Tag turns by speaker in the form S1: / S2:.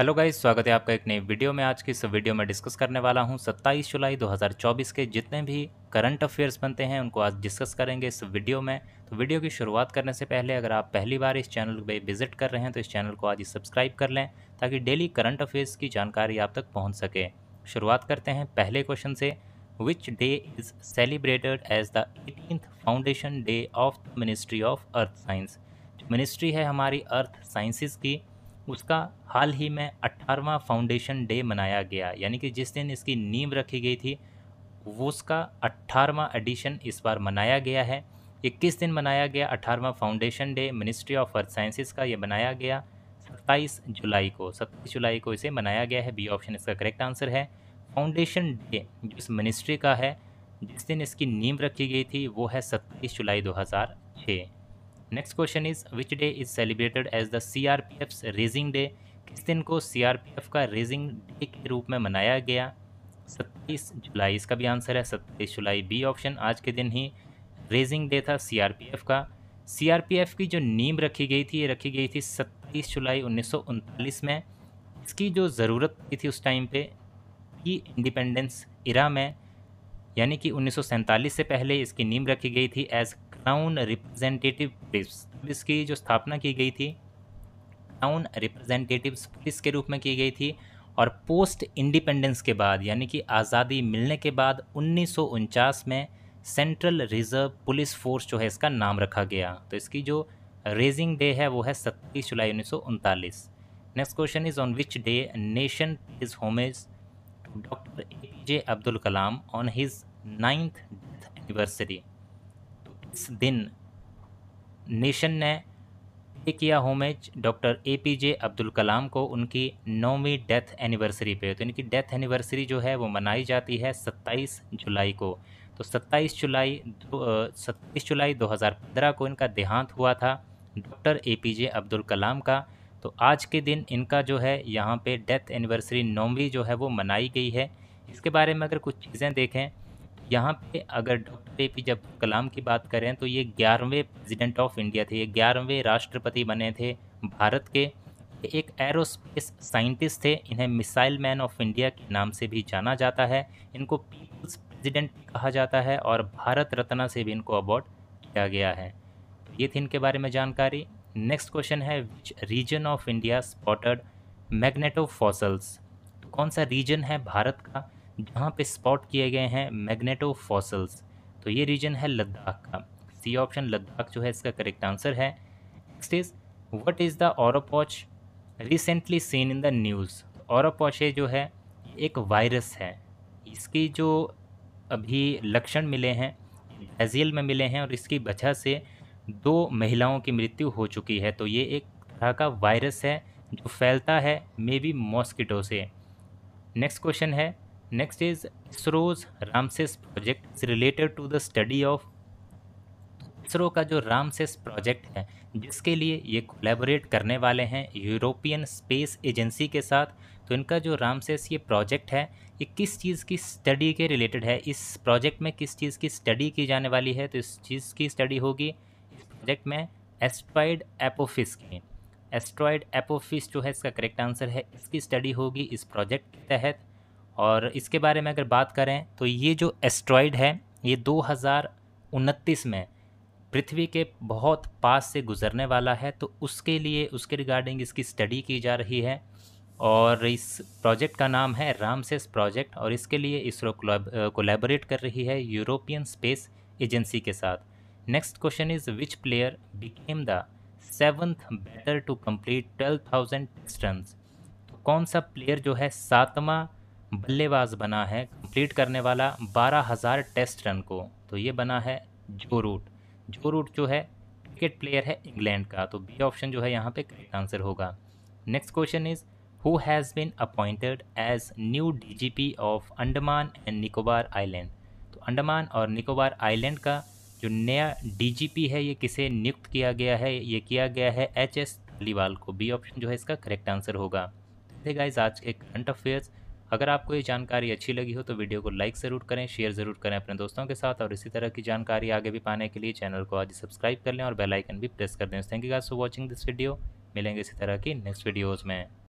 S1: hello guys स्वागत है आपका एक नई वीडियो में आज की इस वीडियो में डिस्कस करने वाला हूं 27 जुलाई 2024 के जितने भी करंट अफेयर्स बनते हैं उनको आज डिस्कस करेंगे इस वीडियो में तो वीडियो की शुरुआत करने से पहले अगर आप पहली बार इस चैनल पर विजिट कर रहे हैं तो इस चैनल को आज सब्सक्राइब कर लें ताकि डेली करंट अफेयर्स की जानकारी आप तक पहुँच सके शुरुआत करते हैं पहले क्वेश्चन से which day is celebrated as the eighteen foundation day of ministry of earth science ministry है हमारी अर्थ साइंसिस की उसका हाल ही में अट्ठारहवा फाउंडेशन डे मनाया गया यानी कि जिस दिन इसकी नींव रखी गई थी वो उसका अट्ठारहवा एडिशन इस बार मनाया गया है ये किस दिन मनाया गया अट्ठारहवां foundation day ministry of earth sciences का ये मनाया गया सत्ताईस जुलाई को सत्ताईस जुलाई को इसे मनाया गया है बी ऑप्शन इसका करेक्ट आंसर है फाउंडेशन डे जो इस मिनिस्ट्री का है जिस दिन इसकी नींव रखी गई थी वो है सत्ताईस जुलाई 2006 next question is which day is celebrated as the C R P F raising day किस दिन को सी आर पी एफ का रेजिंग डे के रूप में मनाया गया सत्ताईस जुलाई इसका भी आंसर है सत्ताईस जुलाई बी ऑप्शन आज के दिन ही रेजिंग डे था सी आर पी एफ का सी आर पी एफ की जो नीम रखी गई थी ये रखी गई थी सत्ताईस जुलाई उन्नीस में इसकी जो ज़रूरत पड़ी थी उस टाइम पे कि इंडिपेंडेंस इरा में यानी कि उन्नीस से पहले इसकी नीम रखी गई थी एज टाउन रिप्रेजेंटेटिव पुलिस की जो स्थापना की गई थी टाउन रिप्रेजेंटेटिव पुलिस के रूप में की गई थी और पोस्ट इंडिपेंडेंस के बाद यानी कि आज़ादी मिलने के बाद उन्नीस में सेंट्रल रिजर्व पुलिस फोर्स जो है इसका नाम रखा गया तो इसकी जो रेजिंग डे है वो है सत्तीस जुलाई उन्नीस next question is on which day nation is homage doctor A P J Abdul Kalam on his ninth death anniversary इस दिन नेशन ने पे किया homage doctor A P J Abdul Kalam को उनकी नौवीं डेथ एनिवर्सरी पे तो इनकी डेथ एनिवर्सरी जो है वो मनाई जाती है 27 जुलाई को तो 27 जुलाई सत्ताईस जुलाई 2015 को इनका देहांत हुआ था doctor A P J Abdul Kalam का तो आज के दिन इनका जो है यहाँ पे डेथ एनिवर्सरी नौवीं जो है वो मनाई गई है इसके बारे में अगर कुछ चीज़ें देखें यहाँ पे अगर डॉक्टर ए पी जब कलाम की बात करें तो ये ग्यारहवें प्रेसिडेंट ऑफ इंडिया थे ये ग्यारहवें राष्ट्रपति बने थे भारत के एक एरोस्पेस साइंटिस्ट थे इन्हें मिसाइल मैन ऑफ इंडिया के नाम से भी जाना जाता है इनको पीपल्स प्रेसिडेंट कहा जाता है और भारत रत्न से भी इनको अवार्ड किया गया है तो ये थी इनके बारे में जानकारी नेक्स्ट क्वेश्चन है which region of India spotted magneto fossils तो कौन सा रीजन है भारत का जहाँ पे स्पॉट किए गए हैं मैग्नेटो फॉसल्स तो ये रीजन है लद्दाख का सी ऑप्शन लद्दाख जो है इसका करेक्ट आंसर है next is what is the Oropouche recently seen in the news Oropouche जो है एक वायरस है इसकी जो अभी लक्षण मिले हैं ब्राज़ील में मिले हैं और इसकी वजह से दो महिलाओं की मृत्यु हो चुकी है तो ये एक तरह का वायरस है जो फैलता है मे बी मॉस्किटो से नेक्स्ट क्वेश्चन है next is ISRO's Ramses project is related to the study of ISRO का जो रामसेस प्रोजेक्ट है जिसके लिए ये कोलेबोरेट करने वाले हैं यूरोपियन स्पेस एजेंसी के साथ तो इनका जो रामसेस ये प्रोजेक्ट है ये किस चीज़ की स्टडी के रिलेटेड है इस प्रोजेक्ट में किस चीज़ की स्टडी की जाने वाली है तो इस चीज़ की स्टडी होगी इस प्रोजेक्ट में एस्ट्रॉयड एपोफिस की एस्ट्रॉयड एपोफिस जो है इसका करेक्ट आंसर है इसकी स्टडी होगी इस प्रोजेक्ट के तहत और इसके बारे में अगर बात करें तो ये जो एस्ट्रॉयड है ये दो में पृथ्वी के बहुत पास से गुजरने वाला है तो उसके लिए उसके रिगार्डिंग इसकी स्टडी की जा रही है और इस प्रोजेक्ट का नाम है रामसेस प्रोजेक्ट और इसके लिए इसरो कोलेबोरेट कर रही है यूरोपियन स्पेस एजेंसी के साथ next question is which player became the seventh batter to complete twelve thousand ton तो कौन सा प्लेयर जो है सातवां बल्लेबाज बना है कंप्लीट करने वाला बारह हज़ार टेस्ट रन को तो ये बना है जो रूट जो रूट जो है क्रिकेट प्लेयर है इंग्लैंड का तो बी ऑप्शन जो है यहाँ पे करेक्ट आंसर होगा next question is who has been appointed as new DGP of Andaman and Nicobar island तो अंडमान और निकोबार आइलैंड का जो नया डीजीपी है ये किसे नियुक्त किया गया है ये किया गया है एच एस धालीवाल को बी ऑप्शन जो है इसका करेक्ट आंसर होगा गाइज तो आज के करंट अफेयर्स अगर आपको ये जानकारी अच्छी लगी हो तो वीडियो को लाइक ज़रूर करें शेयर ज़रूर करें अपने दोस्तों के साथ और इसी तरह की जानकारी आगे भी पाने के लिए चैनल को आज सब्सक्राइब कर लें और बेलाइकन भी प्रेस कर दें thank you guys for watching this video मिलेंगे इसी तरह की नेक्स्ट वीडियोज़ में